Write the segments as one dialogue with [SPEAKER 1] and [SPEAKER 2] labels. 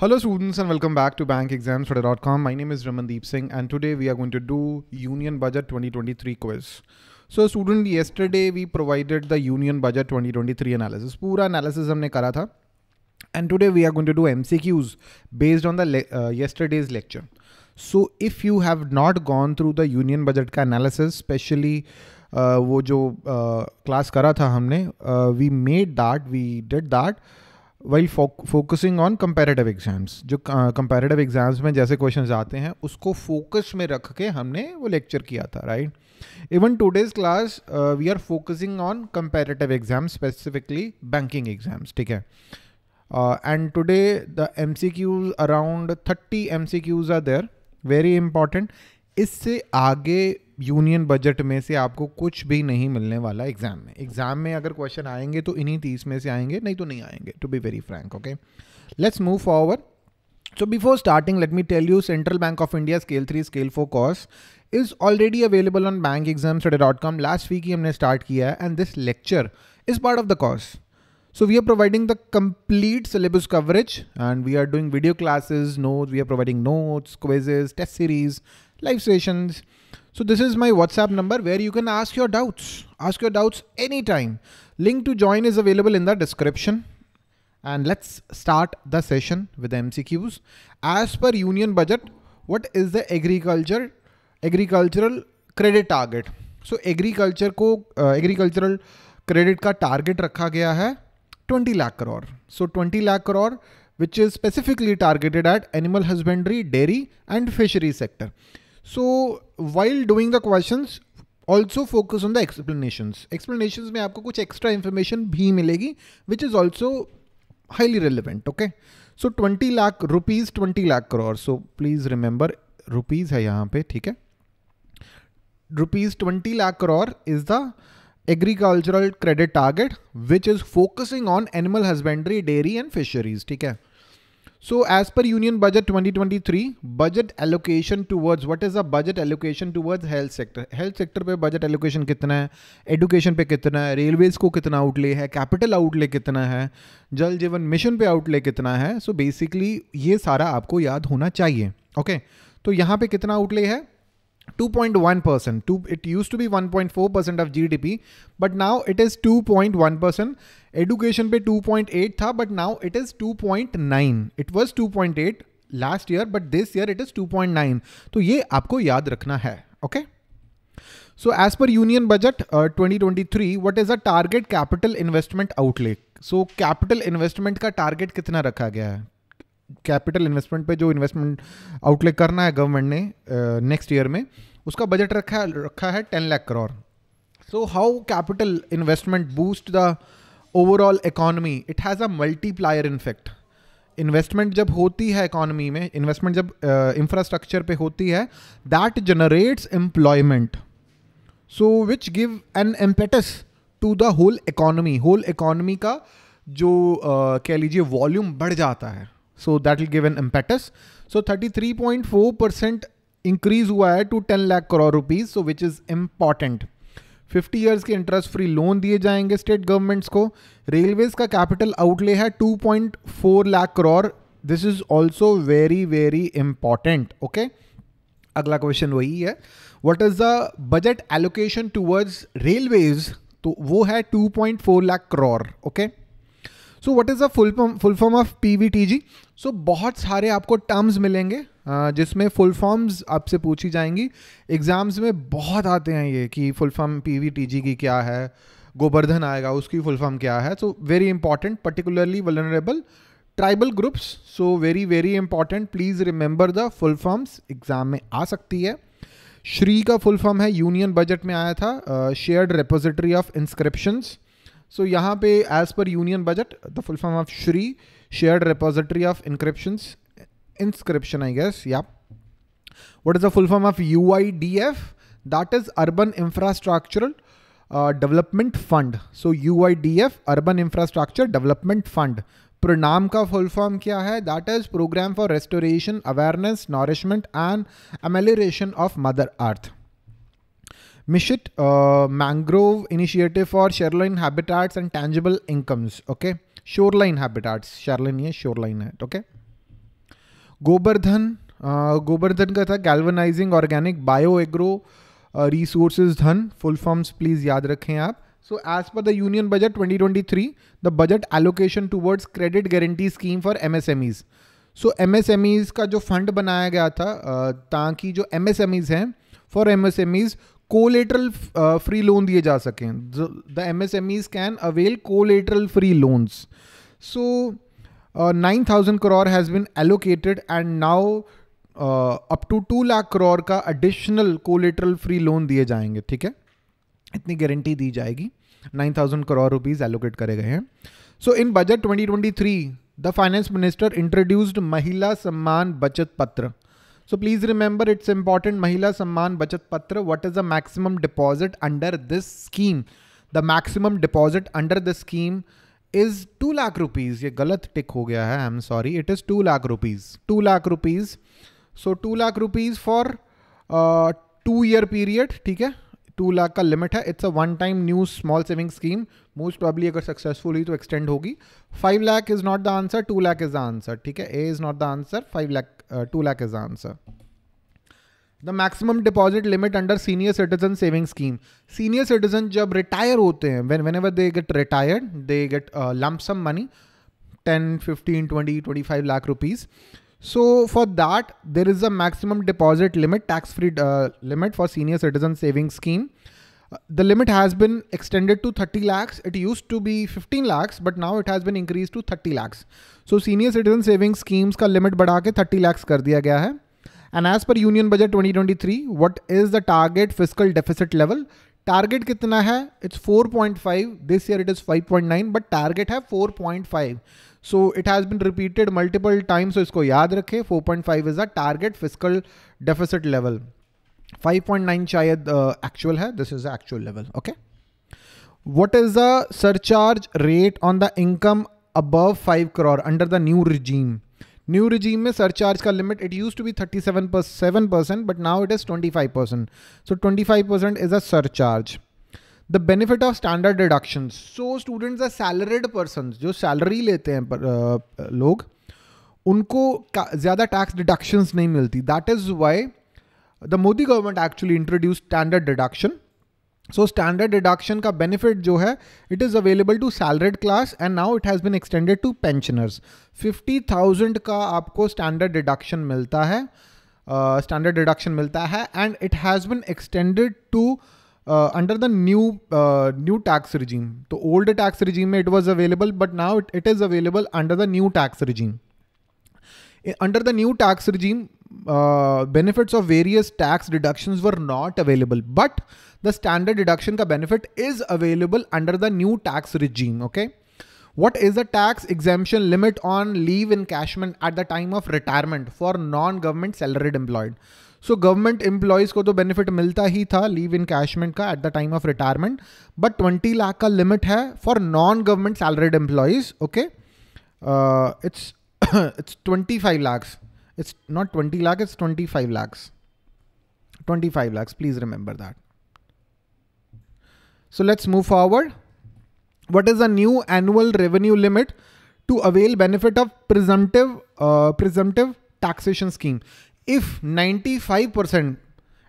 [SPEAKER 1] Hello students and welcome back to bankexamstudy.com. My name is Ramandeep Singh and today we are going to do Union Budget 2023 quiz. So student yesterday we provided the Union Budget 2023 analysis. पूरा analysis हमने करा था and today we are going to do MCQs based on the le uh, yesterday's lecture. So if you have not gone through the Union Budget analysis specially uh, uh, class करा था uh, we made that we did that while focusing on competitive exams जो competitive uh, exams में जैसे question आते हैं उसको focus में रख के हमने वो लेक्चर किया था right even today's class we are focusing on competitive exam specifically banking exams ठीक है and today the M C Qs around thirty M C Qs are there very important इससे आगे यूनियन बजट में से आपको कुछ भी नहीं मिलने वाला एग्जाम में एग्जाम में अगर क्वेश्चन आएंगे तो इन्हीं तीस में से आएंगे नहीं तो नहीं आएंगे to be very frank okay let's move forward so before starting let me tell you central bank of India scale three scale four course is already available on bank exam dot com last week ही हमने start किया है and this lecture is part of the course so we are providing the complete syllabus coverage and we are doing video classes note we are providing notes क्वेजेज test series live sessions So this is my WhatsApp number where you can ask your doubts. Ask your doubts anytime. Link to join is available in the description. And let's start the session with the MCQs. As per union budget, what is the agriculture agricultural credit target? So agriculture को uh, agricultural credit का target रखा गया है 20 lakh crore. So 20 lakh crore which is specifically targeted at animal husbandry, dairy and fishery sector. So while doing the question also focus on the explanations explanation में आपको कुछ extra information भी मिलेगी which is also highly relevant okay so twenty lakh rupees twenty lakh crore so please remember rupees है यहाँ पे ठीक है rupees twenty lakh crore is the agricultural credit target which is focusing on animal husbandry dairy and fisheries ठीक है So as per Union Budget 2023, budget allocation towards what is the budget allocation towards health sector? Health sector पे budget allocation कितना है Education पे कितना है railways को कितना outlay है capital outlay कितना है जल जीवन मिशन पे outlay कितना है So basically ये सारा आपको याद होना चाहिए ओके okay? तो यहाँ पे कितना outlay है 2.1%. percent. it used to be 1.4% percent of GDP, but now it is 2.1%. percent. Education pe 2.8 tha, but now it is 2.9. It was 2.8 last year, but this year it is 2.9. तो ये आपको याद रखना है, okay? So as per Union Budget uh, 2023, what is the target capital investment outlay? So capital investment का target कितना रखा गया है? कैपिटल इन्वेस्टमेंट पे जो इन्वेस्टमेंट आउटले करना है गवर्नमेंट ने नेक्स्ट ईयर में उसका बजट रखा रखा है ten lakh crore so how capital investment boost the overall economy it has a multiplier effect investment जब होती है इकॉनमी में इन्वेस्टमेंट जब इंफ्रास्ट्रक्चर uh, पे होती है that generates employment so which give an impetus to the whole economy whole economy का जो uh, कह लीजिए वॉल्यूम बढ़ जाता है so that will give an impacts so 33.4 percent increase हुआ है to ten lakh crore rupees so which is important fifty years के इंटरेस्ट फ्री लोन दिए जाएंगे स्टेट गवर्नमेंट्स को रेलवेज का कैपिटल आउटले है two point four lakh crore this is also very very important okay अगला question वही है what is the budget allocation towards railways तो वो है two point four lakh crore okay okay? So what is a full full form of PVTG so बहुत सारे आपको terms मिलेंगे जिसमें फुल फॉर्म्स आपसे पूछी जाएंगी एग्ज़ाम्स में बहुत आते हैं ये कि फुल फॉर्म पीवीटीजी की क्या है गोवर्धन आएगा उसकी फुल फॉर्म क्या है so very important particularly vulnerable tribal groups so very very important please remember the full forms exam में आ सकती है श्री का फुल फॉर्म है यूनियन बजट में आया था shared repository of inscriptions so so, यहाँ पे as per union budget the full form of Shri shared repository of encryption inscription I guess या of U I D F that is urban infrastructural development fund so U I D F urban infrastructure development fund Pranam का full form क्या है that is programme for restoration awareness nourishment and amelioration of mother earth Mishit uh, Mangrove Initiative for Shoreline Habitats and Tangible Incomes. Okay. Shoreline Habitats. Shoreline ये shoreline है. Okay. Gobardhan Gobardhan का था galvanising organic bio agro resources Dhan full forms please याद रखें आप So as per the union budget 2023, the budget allocation towards credit guarantee scheme for MSMEs. So MSMEs का जो fund बनाया गया था ताकि जो MSMEs हैं for MSMEs collateral free loan दिए जा सकें the M S M Es can avail collateral free loans so nine thousand crore has been allocated and now up to two lakh crore का एडिशनल कोलेटरल फ्री लोन दिए जाएंगे ठीक है इतनी गारंटी दी जाएगी nine thousand crore rupees allocate करे गए हैं so in budget twenty twenty three the finance minister introduced Mahila Samman Bachat Patra so please remember it's important Mahila Samman Bachat Patra what is the maximum deposit under this scheme the maximum deposit under the scheme is two lakh rupees ये गलत tick हो गया है I am sorry it is two lakh rupees two lakh rupees so two lakh rupees for two year period ठीक है two lakh का limit है it's a one time new small saving scheme most probably अगर सक्सेसफुल हुई तो एक्सटेंड होगी five lakh is not the answer two lakh is the answer ठीक है A is not the answer five lakh two lakh is the answer the maximum deposit limit under senior citizen saving scheme senior citizen जब retire होते हैं when whenever they get retired they get lump money ten fifteen twenty twenty five lakh rupees So for that, there is a maximum deposit limit, tax-free uh, limit for senior citizen savings scheme. Uh, the limit has been extended to 30 lakhs. It used to be 15 lakhs, but now it has been increased to 30 lakhs. So senior citizen savings schemes ka limit बढ़ा के 30 lakhs kar diya gaya hai. And as per Union Budget 2023, what is the target fiscal deficit level? Target कितना है it's 4.5 this year it is 5.9 but target है 4.5 so it has been repeated multiple time so इसको याद रखें 4.5 is a target fiscal deficit level 5.9 शायद actual uh, है this is actual level okay what is the surcharge rate on the income above 5 crore under the new regime new regime में surcharge का limit it use to B thirty seven seven percent but now it is twenty five percent so twenty five percent is a surcharge the benefit of standard deduction so students or salaried person जो salary लेते हैं पर, uh, लोग उनको ज़्यादा tax deductions नहीं मिलती that is why the Modi government actually introduce standard deduction so standard deduction का बेनिफिट जो है it is available to salaried class and now it has been extended to pensioners fifty thousand का आपको standard deduction मिलता है standard uh, deduction मिलता है and it has been extended to under the new new tax regime तो old tax regime में it was available but now it it is available under the new tax regime under the new tax regime benefits of various tax deduction were not available but the standard deduction ka benefit is available under the new tax regime. Okay. What is the tax exemption limit on leave in encashment at the time of retirement for non-government salaried employed? So government employees ko to benefit milta hi tha leave encashment ka at the time of retirement. But 20 lakh ka limit hai for non-government salaried employees. Okay. Uh, it's it's 25 lakhs. It's not 20 lakh, it's 25 lakhs. 25 lakhs, please remember that. So let's move forward. What is the new annual revenue limit to avail benefit of presumptive uh, presumptive taxation scheme? If 95%,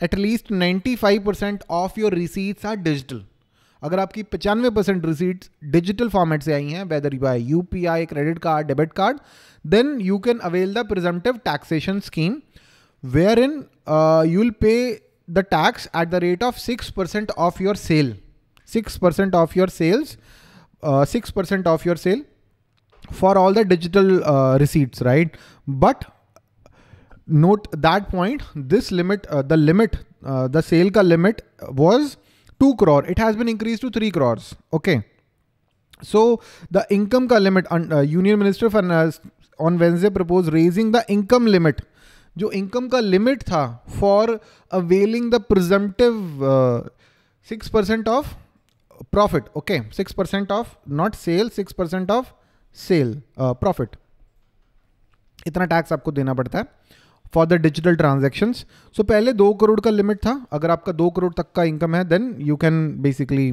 [SPEAKER 1] at least 95% of your receipts are digital. अगर आपकी 95% receipts digital format से आई हैं, whether you buy UPI, credit card, debit card, then you can avail the presumptive taxation scheme, wherein uh, you will pay the tax at the rate of 6% of your sale. 6% of your sales, 6% uh, of your sale for all the digital uh, receipts, right? But note that point, this limit, uh, the limit, the sale ka limit was 2 crore. It has been increased to 3 crores. Okay. So the income ka limit, uh, Union Minister of Finance on Wednesday proposed raising the income limit. जो income का limit था for availing the presumptive six percent of profit okay six percent of not sale six percent of sale profit इतना tax आपको देना पड़ता है for the digital transaction so पहले दो करोड़ का लिमिट था अगर आपका दो करोड़ तक का इनकम है then you can basically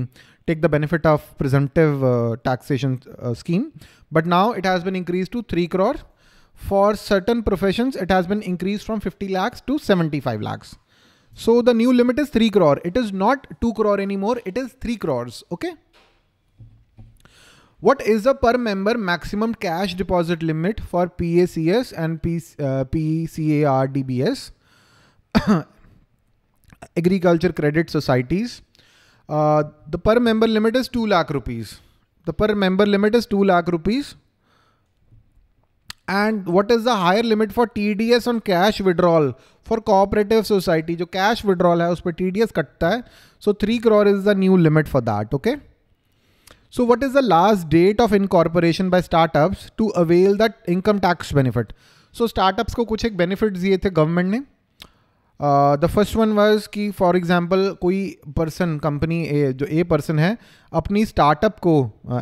[SPEAKER 1] take the benefit of presumptive taxation scheme but now it has been increase to three crore for certain profession it has been increase from fifty lakhs to seventy five lakhs So the new limit is 3 crore. It is not 2 crore anymore. It is 3 crores. Okay. What is the per member maximum cash deposit limit for PACS and P, uh, Agriculture Credit Societies. Uh, the per member limit is 2 lakh rupees. The per member limit is 2 lakh rupees and what is the higher limit for T D S on cash withdrawal for cooperative society जो cash withdrawal है उस पर T D S कटता है so three crore is the new limit for that okay so what is the last date of incorporation by startups to avail the income tax benefit so startups को कुछ एक benefit दिए थे government ने the first one was कि for example कोई person company A जो A person है अपनी स्टार्टअप को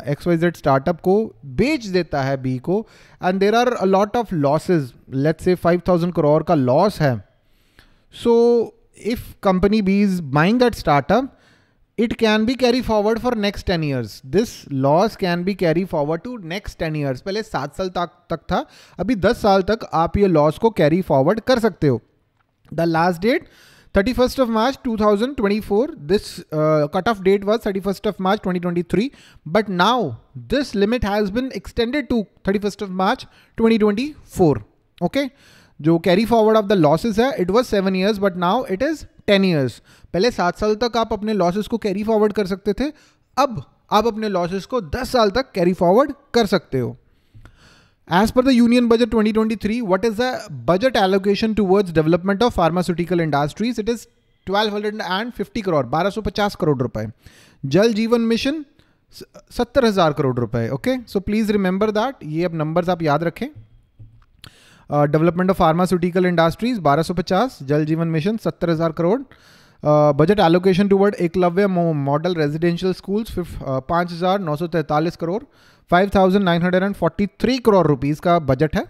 [SPEAKER 1] एक्स वाई जेड स्टार्टअप को बेच देता है बी को and there are lot of losses let's say five thousand crore का लॉस है so if company B is buying that startup it can be carry forward for next ten years this loss can be carry forward to next ten years पहले सात साल तक तक था अभी दस साल तक आप ये लॉस को कैरी फॉरवर्ड कर सकते हो The last date 31st of March 2024. This uh, cutoff date was 31st of March 2023. But now this limit has been extended to 31st of March 2024. Okay. जो carry forward of the losses है it was seven years but now it is ten years पहले सात साल तक आप अपने losses को carry forward कर सकते थे अब आप अपने लॉसेज को दस साल तक कैरी फॉरवर्ड कर सकते हो As per the Union Budget 2023, what is the budget allocation towards development of pharmaceutical industries? It is 1250 crore, 1250 crore rupai. Jal Jeevan Mission, 70,000 crore rupai. Okay, so please remember that. These numbers you remember. development of pharmaceutical industries, 1250 Jal Jeevan Mission, 70,000 crore. budget allocation towards toward Eklavya Model Residential Schools, 5,943 uh, crore. 5,943 crore rupees का budget है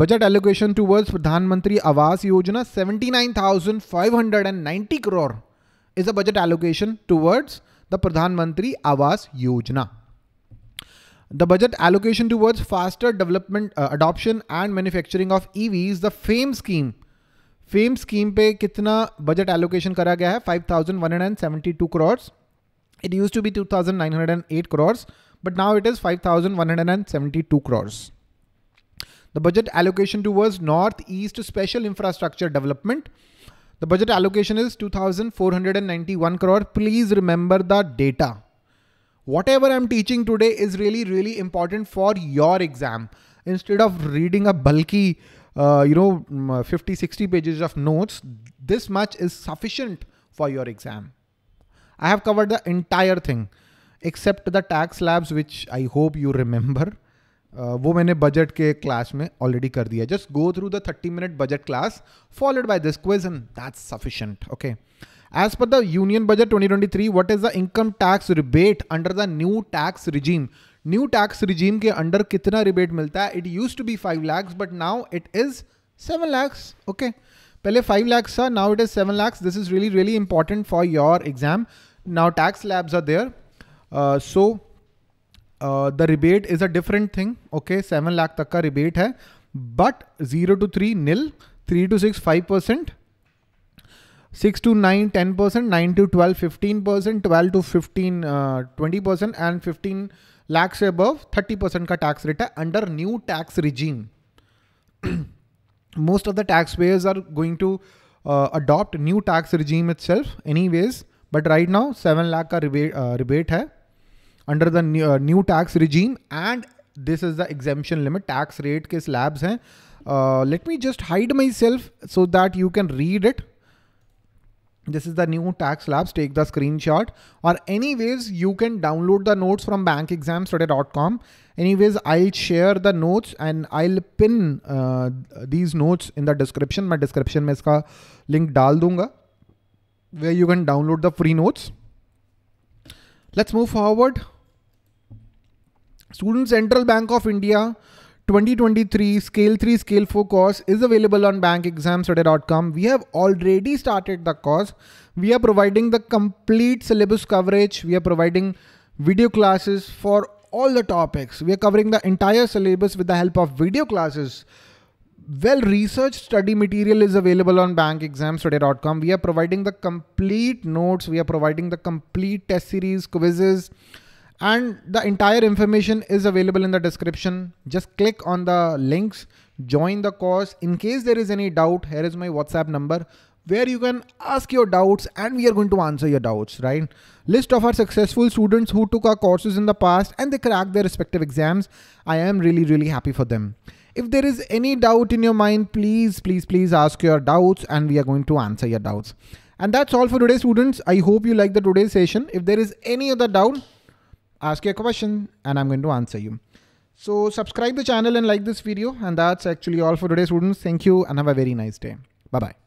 [SPEAKER 1] budget allocation towards Pradhan Mantri Awas Yojana 79,590 crore is a budget allocation towards the Pradhan Mantri Awas Yojana the budget allocation towards faster development adoption and manufacturing of E the FAME scheme FAME scheme पे कितना budget allocation करा गया है five thousand one hundred and seventy two crore it use to be two thousand nine hundred and eight but now it is 5,172 crores. The budget allocation towards Northeast Special Infrastructure Development. The budget allocation is 2,491 crore. Please remember the data. Whatever I'm teaching today is really, really important for your exam. Instead of reading a bulky, uh, you know, mm, uh, 50, 60 pages of notes, this much is sufficient for your exam. I have covered the entire thing. Except the tax slabs which I hope you remember वो मैंने budget के class में already कर दिया just go through the thirty minute budget class followed by this question that's sufficient okay as per the union budget 2023 what is the income tax rebate under the new tax regime new tax regime के under कितना rebate मिलता है it use to be five lakhs but now it is seven lakhs okay पहले five lakhs था now it is seven lakhs this is really really important for your exam now tax slabs are there so the rebate is a different thing okay seven lakh तक का rebate है but zero to three nil three to six five percent six to nine ten percent nine to twelve fifteen percent twelve to fifteen twenty percent and fifteen lakh से above thirty percent का tax rate है under new tax regime most of the taxpayers are going to uh, adopt new tax regime itself anyways but right now 7 lakh ka rebate, uh, rebate hai under the uh, new tax regime, and this is the exemption limit, tax rate, case labs हैं let me just hide myself so that you can read this is the new tax labs take the screenshot or anyways you can download the notes from bankexamstudy.com anyways i'll share the notes and i'll pin uh, these notes in the description my description mein iska link dal dunga where you can download the free notes let's move forward Student Central Bank of India 2023 Scale 3 Scale 4 course is available on bankexamstudy.com. We have already started the course. We are providing the complete syllabus coverage. We are providing video classes for all the topics. We are covering the entire syllabus with the help of video classes. Well researched study material is available on bankexamstudy.com. We are providing the complete notes, we are providing the complete test series, quizzes, and the entire information is available in the description. Just click on the links, join the course. In case there is any doubt, here is my WhatsApp number where you can ask your doubts and we are going to answer your doubts, right? List of our successful students who took our courses in the past and they cracked their respective exams. I am really, really happy for them. If there is any doubt in your mind, please, please, please ask your doubts and we are going to answer your doubts. And that's all for today, students. I hope you like the today's session. If there is any other doubt, ask you a question and I'm going to answer you. So subscribe the channel and like this video. And that's actually all for today, students. Thank you and have a very nice day. Bye-bye.